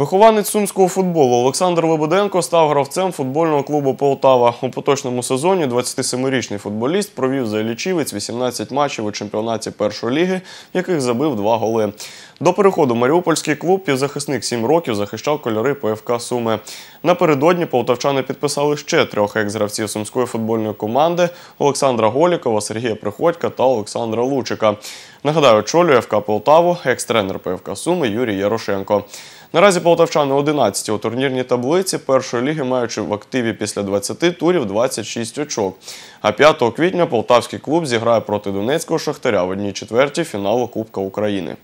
Вихованець сумського футболу Олександр Лебеденко став гравцем футбольного клубу Полтава. У поточному сезоні 27-річний футболіст провів за лічівець 18 матчів у чемпіонаті першої ліги, в яких забив два голи. До переходу Маріупольський клуб півзахисник 7 років захищав кольори ПФК Суми. Напередодні полтавчани підписали ще трьох екс-гравців сумської футбольної команди Олександра Голікова, Сергія Приходька та Олександра Лучика. Нагадаю, очолює ФК Полтаву, екс-тренер ПФК Суми Юрій Ярошенко. Наразі полтавчани 11 у турнірній таблиці першої ліги, маючи в активі після 20 турів 26 очок. А 5 квітня полтавський клуб зіграє проти Донецького Шахтаря в одній четвертій фіналу Кубка України.